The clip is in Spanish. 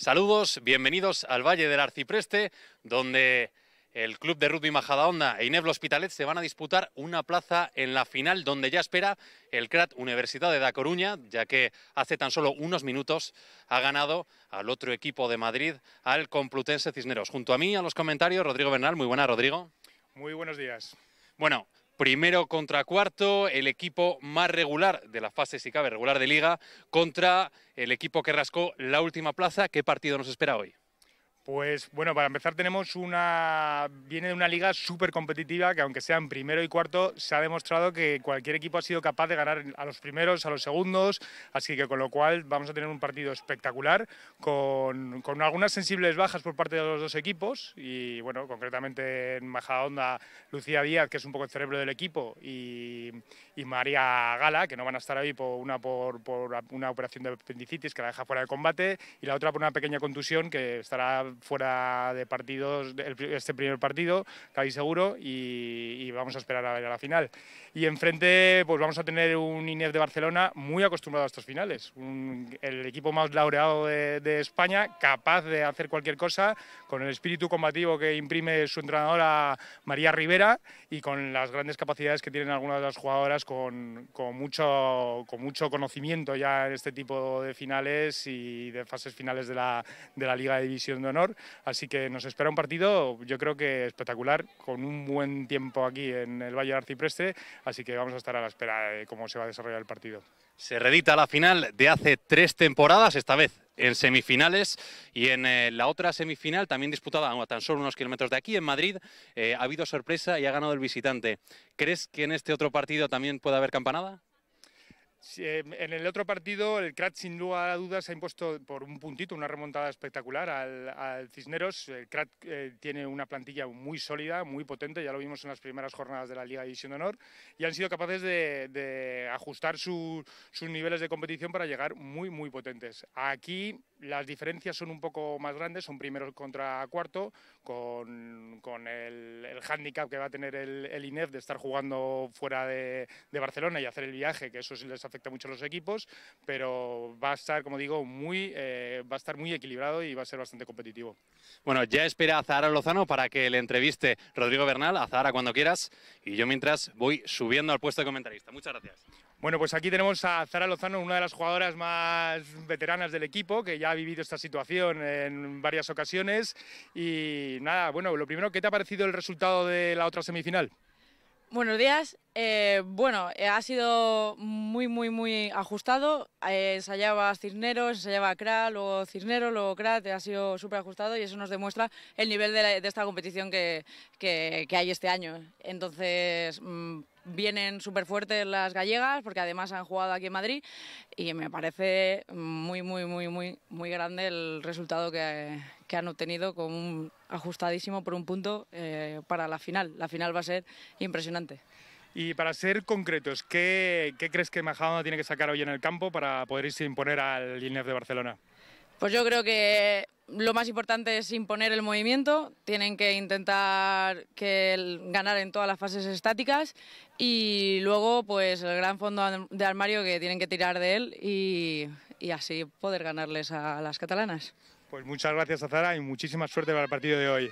Saludos, bienvenidos al Valle del Arcipreste, donde el Club de Rugby Majadahonda e Ineblo Hospitalet se van a disputar una plaza en la final donde ya espera el CRAT Universidad de Da Coruña, ya que hace tan solo unos minutos ha ganado al otro equipo de Madrid, al Complutense Cisneros. Junto a mí, a los comentarios, Rodrigo Bernal. Muy buenas, Rodrigo. Muy buenos días. Bueno, Primero contra cuarto, el equipo más regular de la fase, si cabe, regular de liga, contra el equipo que rascó la última plaza. ¿Qué partido nos espera hoy? Pues bueno, para empezar tenemos una... viene de una liga súper competitiva que aunque sea en primero y cuarto, se ha demostrado que cualquier equipo ha sido capaz de ganar a los primeros, a los segundos, así que con lo cual vamos a tener un partido espectacular con, algunas sensibles bajas por parte de los dos equipos y bueno, concretamente en honda Lucía Díaz, que es un poco el cerebro del equipo y y María Gala, que no van a estar ahí, por una por, por una operación de apendicitis que la deja fuera de combate y la otra por una pequeña contusión que estará fuera de partidos este primer partido, casi seguro, y, vamos a esperar a ver a la final. Y enfrente, pues vamos a tener un INEF de Barcelona muy acostumbrado a estos finales, el equipo más laureado de, de, España, capaz de hacer cualquier cosa, con el espíritu combativo que imprime su entrenadora María Rivera y con las grandes capacidades que tienen algunas de las jugadoras jugadoras con, con, mucho, con mucho conocimiento ya en este tipo de finales y de fases finales de la, de la Liga de División de Honor. Así que nos espera un partido, yo creo que espectacular, con un buen tiempo aquí en el Valle de Arcipreste. Así que vamos a estar a la espera de cómo se va a desarrollar el partido. Se redita la final de hace tres temporadas, esta vez en semifinales y en eh, la otra semifinal, también disputada a tan solo unos kilómetros de aquí, en Madrid, eh, ha habido sorpresa y ha ganado el visitante. ¿Crees que en este otro partido también puede haber campanada? Eh, en el otro partido, el Krat sin lugar a dudas se ha impuesto por un puntito, una remontada espectacular al, Cisneros. El Krat eh, tiene una plantilla muy sólida, muy potente, ya lo vimos en las primeras jornadas de la Liga División de Honor, y han sido capaces de, ajustar sus niveles de competición para llegar muy, muy potentes. Aquí las diferencias son un poco más grandes, son primero contra cuarto, con, el, hándicap que va a tener el, INEF de estar jugando fuera de, Barcelona y hacer el viaje, que eso sí les afecta mucho a los equipos, pero va a estar, como digo, muy, eh, va a estar muy equilibrado y va a ser bastante competitivo. Bueno, ya espera a Zahara Lozano para que le entreviste Rodrigo Bernal, a Zahara cuando quieras, y yo mientras voy subiendo al puesto de comentarista. Muchas gracias. Bueno, pues aquí tenemos a Zara Lozano, una de las jugadoras más veteranas del equipo, que ya ha vivido esta situación en varias ocasiones. Y nada, bueno, lo primero, ¿qué te ha parecido el resultado de la otra semifinal? Buenos días. Eh, bueno, eh, ha sido muy, muy, muy ajustado. Eh, ensayaba Cisneros, ensayaba Kra, luego Cisneros, luego Kra, ha sido súper ajustado y eso nos demuestra el nivel de, esta competición que, hay este año. Entonces, mm, vienen súper fuertes las gallegas, porque además han jugado aquí en Madrid, y me parece muy, muy, muy, muy, muy grande el resultado que, han obtenido con ajustadísimo por un punto eh, para la final. La final va a ser impresionante. Y para ser concretos, ¿qué, crees que Majadona tiene que sacar hoy en el campo para poder irse a imponer al INEF de Barcelona? Pues yo creo que lo más importante es imponer el movimiento, tienen que intentar que ganar en todas las fases estáticas y luego pues el gran fondo de armario que tienen que tirar de él y, y así poder ganarles a las catalanas. Pues muchas gracias a Zara y muchísima suerte para el partido de hoy.